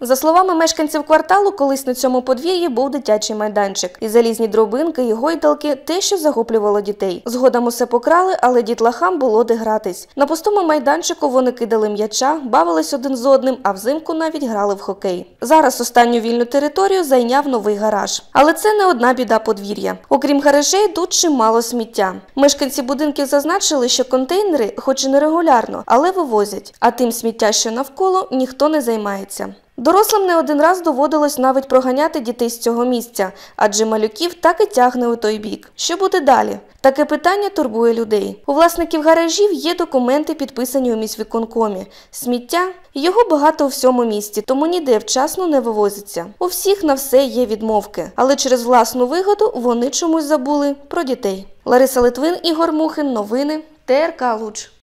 За словами мешканців кварталу, колись на цьому подвір'ї був дитячий майданчик, і залізні дробинки і гойдалки те, що захоплювало дітей. Згодом усе покрали, але дітлахам було де гратись. На пустому майданчику вони кидали м'яча, бавились один з одним, а взимку навіть грали в хокей. Зараз останню вільну територію зайняв новий гараж, але це не одна біда подвір'я. Окрім гаражей, тут чимало сміття. Мешканці будинків зазначили, що контейнери, хоч і нерегулярно, але вивозять. А тим сміття, що навколо, ніхто не займається. Дорослим не один раз доводилось навіть проганяти дітей з цього місця, адже малюків так і тягне у той бік. Що буде далі? Таке питання турбує людей. У власників гаражів є документи, підписані у міськвиконкомі. Сміття його багато у всьому місті, тому ніде вчасно не вивозиться. У всіх на все є відмовки, але через власну вигоду вони чомусь забули про дітей. Лариса Литвин Ігор Мухин, новини ТРК Луч.